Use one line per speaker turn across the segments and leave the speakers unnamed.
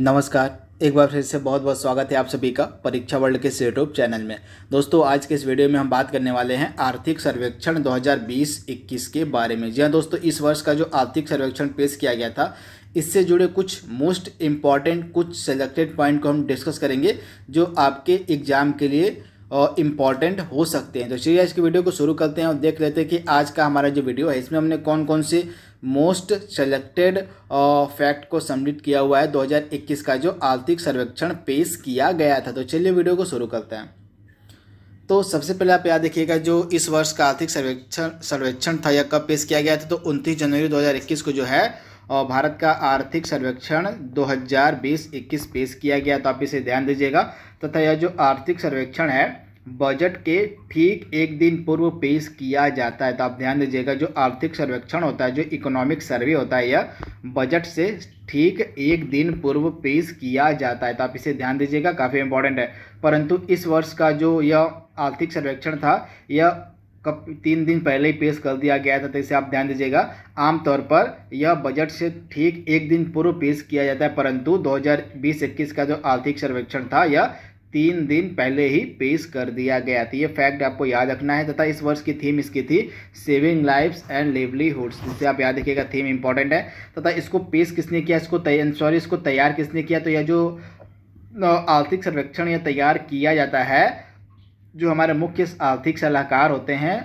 नमस्कार एक बार फिर से बहुत बहुत स्वागत है आप सभी का परीक्षा वर्ल्ड के यूट्यूब चैनल में दोस्तों आज के इस वीडियो में हम बात करने वाले हैं आर्थिक सर्वेक्षण 2020-21 के बारे में जी हाँ दोस्तों इस वर्ष का जो आर्थिक सर्वेक्षण पेश किया गया था इससे जुड़े कुछ मोस्ट इम्पॉर्टेंट कुछ सेलेक्टेड पॉइंट को हम डिस्कस करेंगे जो आपके एग्जाम के लिए इम्पॉर्टेंट हो सकते हैं तो चलिए आज की वीडियो को शुरू करते हैं और देख लेते हैं कि आज का हमारा जो वीडियो है इसमें हमने कौन कौन से मोस्ट सेलेक्टेड फैक्ट को सम्मिलित किया हुआ है 2021 का जो आर्थिक सर्वेक्षण पेश किया गया था तो चलिए वीडियो को शुरू करते हैं तो सबसे पहले आप याद देखिएगा जो इस वर्ष का आर्थिक सर्वेक्षण सर्वेक्षण था या कब पेश किया गया था तो उनतीस जनवरी दो को जो है और भारत का आर्थिक सर्वेक्षण 2020-21 पेश किया गया तो आप इसे ध्यान दीजिएगा तथा तो यह जो आर्थिक सर्वेक्षण है बजट के ठीक एक दिन पूर्व पेश किया जाता है तो आप ध्यान दीजिएगा जो आर्थिक सर्वेक्षण होता है जो इकोनॉमिक सर्वे होता है यह बजट से ठीक एक दिन पूर्व पेश किया जाता है तो आप इसे ध्यान दीजिएगा काफ़ी इंपॉर्टेंट है परंतु इस वर्ष का जो यह आर्थिक सर्वेक्षण था यह कब तीन दिन पहले ही पेश कर दिया गया था तो इसे आप ध्यान दीजिएगा आमतौर पर यह बजट से ठीक एक दिन पूर्व पेश किया जाता है परंतु 2020-21 का जो आर्थिक सर्वेक्षण था यह तीन दिन पहले ही पेश कर दिया गया था ये फैक्ट आपको याद रखना है तथा इस वर्ष की थीम इसकी थी सेविंग लाइफ्स एंड लेवलीहुड्स जिससे आप याद रखिएगा थीम इंपॉर्टेंट है तथा इसको पेश किसने किया इसको सॉरी इसको तैयार किसने किया तो यह जो आर्थिक सर्वेक्षण यह तैयार किया जाता है जो हमारे मुख्य आर्थिक सलाहकार होते हैं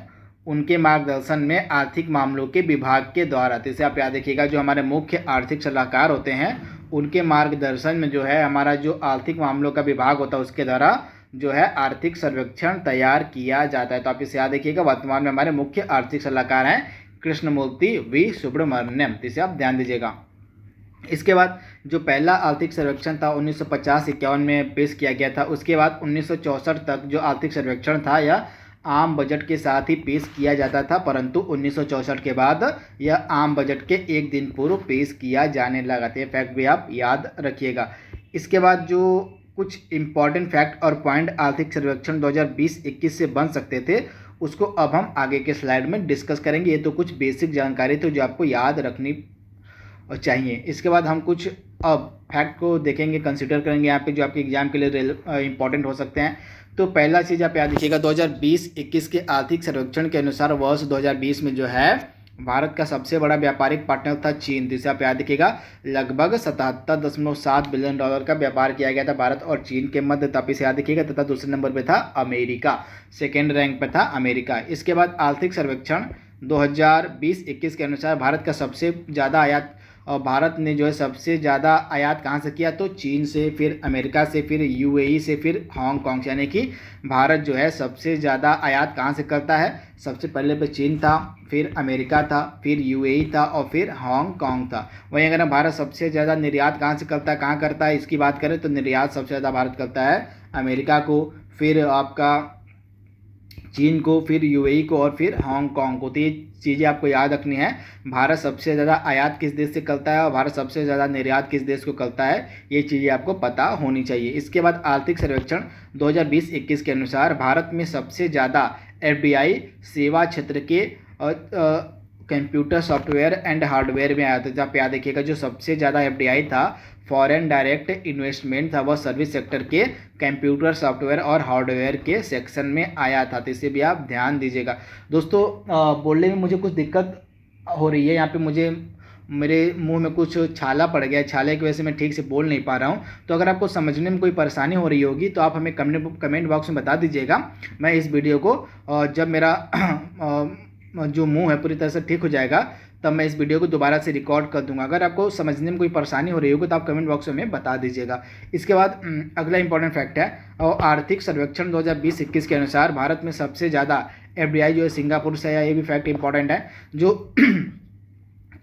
उनके मार्गदर्शन में आर्थिक मामलों के विभाग के द्वारा जैसे आप याद देखिएगा जो हमारे मुख्य आर्थिक सलाहकार होते हैं उनके मार्गदर्शन में जो है हमारा जो आर्थिक मामलों का विभाग होता है उसके द्वारा जो है आर्थिक सर्वेक्षण तैयार किया जाता है तो आप इसे याद देखिएगा वर्तमान में हमारे मुख्य आर्थिक सलाहकार हैं कृष्णमूर्ति वी सुब्रमण्यम तो इसे आप ध्यान दीजिएगा इसके बाद जो पहला आर्थिक सर्वेक्षण था उन्नीस सौ पचास इक्यावन में पेश किया गया था उसके बाद उन्नीस सौ चौंसठ तक जो आर्थिक सर्वेक्षण था यह आम बजट के साथ ही पेश किया जाता था परंतु उन्नीस के बाद यह आम बजट के एक दिन पूर्व पेश किया जाने लगा था फैक्ट भी आप याद रखिएगा इसके बाद जो कुछ इम्पॉर्टेंट फैक्ट और पॉइंट आर्थिक सर्वेक्षण 2020-21 से बन सकते थे उसको अब हम आगे के स्लाइड में डिस्कस करेंगे ये तो कुछ बेसिक जानकारी थी जो आपको याद रखनी चाहिए इसके बाद हम कुछ अब फैक्ट को देखेंगे कंसिडर करेंगे यहाँ पे जो आपके एग्जाम के लिए इंपॉर्टेंट हो सकते हैं तो पहला चीज़ आप याद रखिएगा 2020-21 के आर्थिक सर्वेक्षण के अनुसार वर्ष 2020 में जो है भारत का सबसे बड़ा व्यापारिक पार्टनर था चीन जिसे आप याद रखिएगा लगभग सतहत्तर दशमलव सात बिलियन डॉलर का व्यापार किया गया था भारत और चीन के मध्य तप याद रखिएगा तथा दूसरे नंबर पर था अमेरिका सेकेंड रैंक पर था अमेरिका इसके बाद आर्थिक सर्वेक्षण 2020-21 के अनुसार भारत का सबसे ज़्यादा आयात और भारत ने जो है सबसे ज़्यादा आयात कहाँ से किया तो चीन से फिर अमेरिका से फिर यूएई से फिर हांगकॉन्ग से यानी कि भारत जो है सबसे ज़्यादा आयात कहाँ से करता है सबसे पहले पे चीन था फिर अमेरिका था फिर यूएई था और फिर हांगकॉन्ग था वहीं अगर हम भारत सबसे ज़्यादा निर्यात कहाँ से करता है कहाँ करता है इसकी बात करें तो निर्यात सबसे ज़्यादा भारत करता है अमेरिका को फिर आपका चीन को फिर यूएई को और फिर हांगकांग को तो ये चीज़ें आपको याद रखनी है भारत सबसे ज़्यादा आयात किस देश से करता है और भारत सबसे ज़्यादा निर्यात किस देश को करता है ये चीज़ें आपको पता होनी चाहिए इसके बाद आर्थिक सर्वेक्षण 2020-21 के अनुसार भारत में सबसे ज़्यादा एफ सेवा क्षेत्र के आ, आ, कंप्यूटर सॉफ्टवेयर एंड हार्डवेयर में आया था जहाँ पे आप देखिएगा जो सबसे ज़्यादा एफ था फॉरेन डायरेक्ट इन्वेस्टमेंट था वह सर्विस सेक्टर के कंप्यूटर सॉफ्टवेयर और हार्डवेयर के सेक्शन में आया था तो इसे भी आप ध्यान दीजिएगा दोस्तों बोलने में मुझे कुछ दिक्कत हो रही है यहाँ पर मुझे मेरे मुंह में कुछ छाला पड़ गया है छाले की वजह से मैं ठीक से बोल नहीं पा रहा हूँ तो अगर आपको समझने में कोई परेशानी हो रही होगी तो आप हमें कमेंट कमेंट बॉक्स में बता दीजिएगा मैं इस वीडियो को जब मेरा जो मुंह है पूरी तरह से ठीक हो जाएगा तब मैं इस वीडियो को दोबारा से रिकॉर्ड कर दूंगा अगर आपको समझने में कोई परेशानी हो रही होगी तो आप कमेंट बॉक्स में बता दीजिएगा इसके बाद अगला इंपॉर्टेंट फैक्ट है और आर्थिक सर्वेक्षण 2020-21 के अनुसार भारत में सबसे ज़्यादा एफ जो है सिंगापुर से है ये भी फैक्ट इंपॉर्टेंट है जो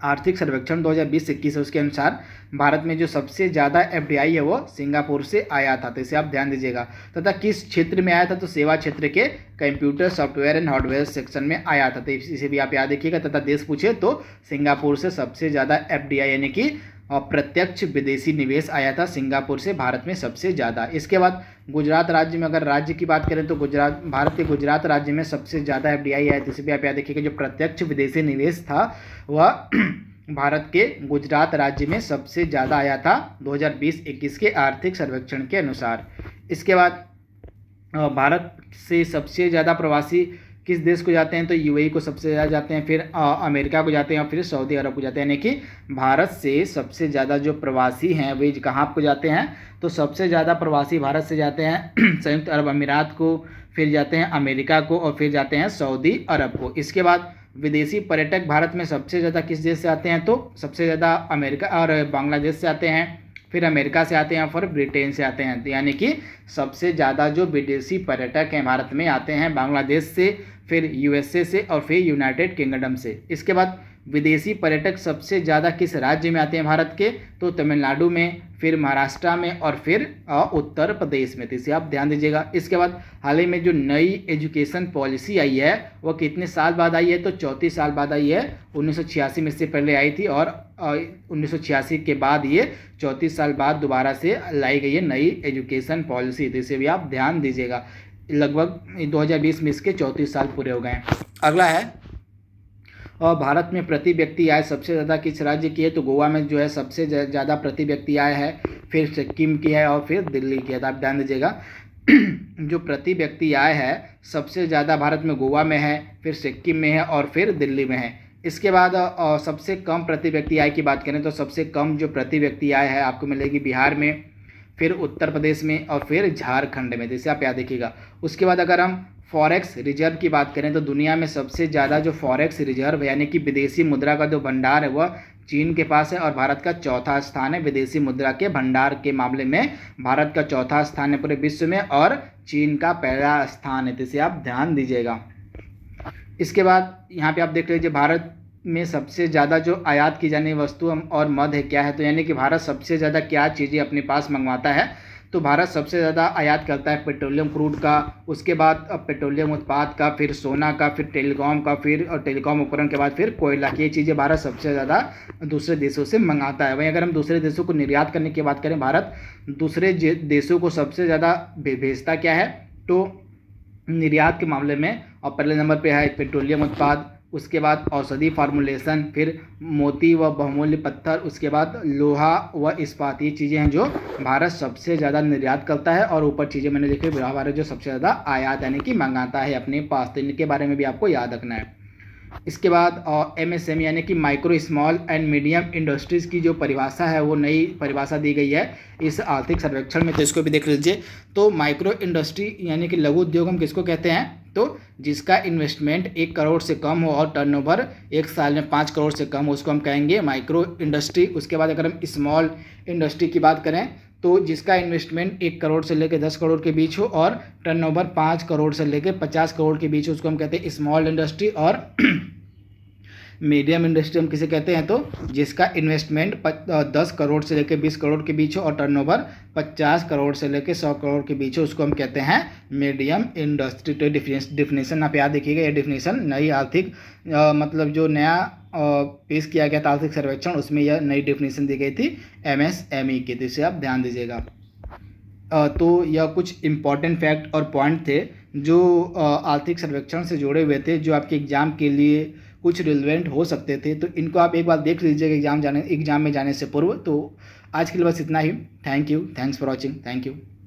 आर्थिक सर्वेक्षण 2020-21 है उसके अनुसार भारत में जो सबसे ज़्यादा एफ है वो सिंगापुर से आया था तो इसे आप ध्यान दीजिएगा तथा किस क्षेत्र में आया था तो सेवा क्षेत्र के computer software and hardware section में आया था तो इसे भी आप याद रखिएगा तथा देश पूछे तो सिंगापुर से सबसे ज़्यादा एफ यानी कि प्रत्यक्ष विदेशी निवेश आया था सिंगापुर से भारत में सबसे ज़्यादा इसके बाद गुजरात राज्य में अगर राज्य की बात करें तो गुजरात भारत के गुजरात राज्य में सबसे ज़्यादा एफ आया जिससे इसे भी आप याद देखिएगा जो प्रत्यक्ष विदेशी निवेश था वह भारत के गुजरात राज्य में सबसे ज़्यादा आया था दो हज़ार के आर्थिक सर्वेक्षण के अनुसार इसके बाद भारत से सबसे ज़्यादा प्रवासी किस देश को जाते हैं तो यूएई को सबसे ज़्यादा जाते हैं फिर आ, अमेरिका को जाते हैं और फिर सऊदी अरब को जाते हैं यानी कि भारत से सबसे ज़्यादा जो प्रवासी हैं वे कहाँ को जाते हैं तो सबसे ज़्यादा प्रवासी भारत से जाते हैं संयुक्त अरब अमीरात को फिर जाते हैं अमेरिका को और फिर जाते हैं सऊदी अरब को इसके बाद विदेशी पर्यटक भारत में सबसे ज़्यादा किस देश से आते हैं तो सबसे ज़्यादा अमेरिका और बांग्लादेश से आते हैं फिर अमेरिका से आते हैं फिर ब्रिटेन से आते हैं तो यानी कि सबसे ज़्यादा जो विदेशी पर्यटक हैं भारत में आते हैं बांग्लादेश से फिर यूएसए से और फिर यूनाइटेड किंगडम से इसके बाद विदेशी पर्यटक सबसे ज़्यादा किस राज्य में आते हैं भारत के तो तमिलनाडु में फिर महाराष्ट्र में और फिर उत्तर प्रदेश में तो इसे आप ध्यान दीजिएगा इसके बाद हाल ही में जो नई एजुकेशन पॉलिसी आई है वह कितने साल बाद आई है तो चौंतीस साल बाद आई है उन्नीस में इससे पहले आई थी और उन्नीस के बाद ये चौंतीस साल बाद दोबारा से लाई गई है नई एजुकेशन पॉलिसी तो इसे भी आप ध्यान दीजिएगा लगभग 2020 में इसके चौंतीस साल पूरे हो गए हैं अगला है और भारत में प्रति व्यक्ति आय सबसे ज़्यादा किस राज्य की है तो गोवा में जो है सबसे ज़्यादा प्रति व्यक्ति आय है फिर सिक्किम की है और फिर दिल्ली की है तो आप ध्यान दीजिएगा जो प्रति व्यक्ति आय है सबसे ज़्यादा भारत में गोवा में है फिर सिक्किम में है और फिर दिल्ली में है इसके बाद सबसे कम प्रति व्यक्ति आय की बात करें तो सबसे कम जो प्रति व्यक्ति आय है आपको मिलेगी बिहार में फिर उत्तर प्रदेश में और फिर झारखंड में जैसे आप याद देखिएगा उसके बाद अगर हम फॉरेक्स रिजर्व की बात करें तो दुनिया में सबसे ज़्यादा जो फॉरेक्स रिजर्व यानी कि विदेशी मुद्रा का जो भंडार है वह चीन के पास है और भारत का चौथा स्थान है विदेशी मुद्रा के भंडार के मामले में भारत का चौथा स्थान है पूरे विश्व में और चीन का पहला स्थान है जिसे आप ध्यान दीजिएगा इसके बाद यहाँ पे आप देख लीजिए भारत में सबसे ज़्यादा जो आयात की जाने वस्तु और मद है क्या है तो यानी कि भारत सबसे ज़्यादा क्या चीज़ें अपने पास मंगवाता है तो भारत सबसे ज़्यादा आयात करता है पेट्रोलियम क्रूड का उसके बाद पेट्रोलियम उत्पाद का फिर सोना का फिर टेलीकॉम का फिर और टेलीकॉम उपकरण के बाद फिर कोयला की ये चीज़ें भारत सबसे ज़्यादा दूसरे देशों से मंगाता है वहीं अगर हम दूसरे देशों को निर्यात करने की बात करें भारत दूसरे देशों को सबसे ज़्यादा भेजता क्या है तो निर्यात के मामले में और पहले नंबर पे है पेट्रोलियम उत्पाद उसके बाद औषधि फार्मूलेशन फिर मोती व बहुमूल्य पत्थर उसके बाद लोहा व इस्पात ये चीज़ें हैं जो भारत सबसे ज़्यादा निर्यात करता है और ऊपर चीज़ें मैंने देखी भारत जो सबसे ज़्यादा आयात यानी कि मंगाता है अपने पास तो इनके बारे में भी आपको याद रखना है इसके बाद एम एस एम यानी कि micro small and medium industries की जो परिभाषा है वो नई परिभाषा दी गई है इस आर्थिक सर्वेक्षण में तो इसको भी देख लीजिए तो माइक्रो इंडस्ट्री यानी कि लघु उद्योग हम किसको कहते हैं तो जिसका इन्वेस्टमेंट एक करोड़ से कम हो और टर्नओवर एक साल में पाँच करोड़ से कम हो उसको हम कहेंगे माइक्रो इंडस्ट्री उसके बाद अगर हम स्मॉल इंडस्ट्री की बात करें तो जिसका इन्वेस्टमेंट एक करोड़ से लेकर दस करोड़ के बीच हो और टर्नओवर पाँच करोड़ से लेकर पचास करोड़ के बीच हो उसको हम कहते हैं स्मॉल इंडस्ट्री और मीडियम इंडस्ट्री हम किसे कहते हैं तो जिसका इन्वेस्टमेंट दस करोड़ से लेकर बीस करोड़ के बीच हो और टर्नओवर पचास करोड़ से लेकर सौ करोड़ के बीच हो उसको हम कहते हैं मीडियम इंडस्ट्री तो डिफिनेशन आप याद देखिएगा ये डिफिनेशन नई आर्थिक मतलब जो नया पेश किया गया था आर्थिक सर्वेक्षण उसमें यह नई डिफिनेशन दी गई थी एम e की तो इसे आप ध्यान दीजिएगा तो यह कुछ इम्पॉर्टेंट फैक्ट और पॉइंट थे जो आर्थिक सर्वेक्षण से जुड़े हुए थे जो आपके एग्ज़ाम के लिए कुछ रिलेवेंट हो सकते थे तो इनको आप एक बार देख लीजिएगा एग्जाम जाने एग्जाम में जाने से पूर्व तो आज के लिए बस इतना ही thank you thanks for watching thank you